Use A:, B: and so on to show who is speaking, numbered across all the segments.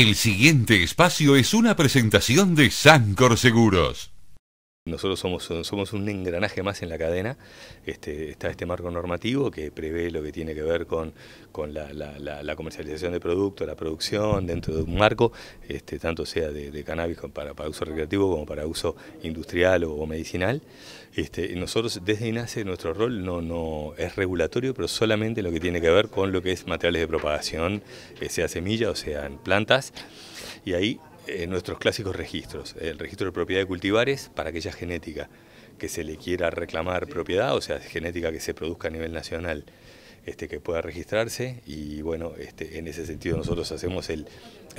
A: El siguiente espacio es una presentación de Sancor Seguros. Nosotros somos, un engranaje más en la cadena. Este, está este marco normativo que prevé lo que tiene que ver con, la, comercialización de productos, la producción dentro de un marco, este, tanto sea de, cannabis para, uso recreativo como para uso industrial o, medicinal. Este, nosotros desde INASE nuestro rol no, es regulatorio, pero solamente lo que tiene que ver con lo que es materiales de propagación, eh, sea semilla o sean plantas. Y ahí eh, nuestros clásicos registros, el registro de propiedad de cultivares para aquella genética que se le quiera reclamar propiedad, o sea, genética que se produzca a nivel nacional, este, que pueda registrarse y bueno, este, en ese sentido nosotros hacemos el,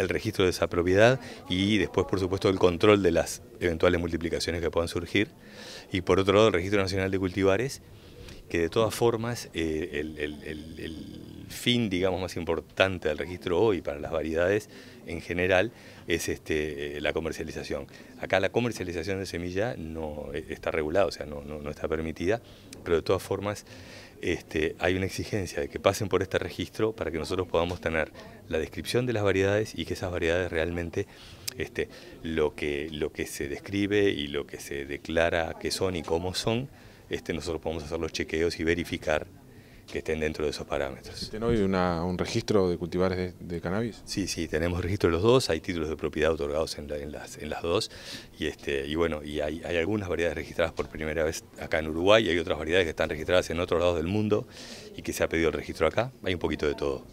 A: registro de esa propiedad y después por supuesto el control de las eventuales multiplicaciones que puedan surgir y por otro lado el registro nacional de cultivares que de todas formas eh, el fin, digamos, más importante del registro hoy para las variedades en general es este, eh, la comercialización. Acá la comercialización de semilla no eh, está regulada, o sea, no, no, está permitida, pero de todas formas este, hay una exigencia de que pasen por este registro para que nosotros podamos tener la descripción de las variedades y que esas variedades realmente este, lo, que, lo que se describe y lo que se declara que son y cómo son, este, nosotros podemos hacer los chequeos y verificar que estén dentro de esos parámetros. ¿Tiene hoy un registro de cultivares de, cannabis? Sí, sí, tenemos registro de los dos, hay títulos de propiedad otorgados en, las, en las, dos, y, este, y bueno, y hay, hay, algunas variedades registradas por primera vez acá en Uruguay, y hay otras variedades que están registradas en otros lados del mundo y que se ha pedido el registro acá, hay un poquito de todo.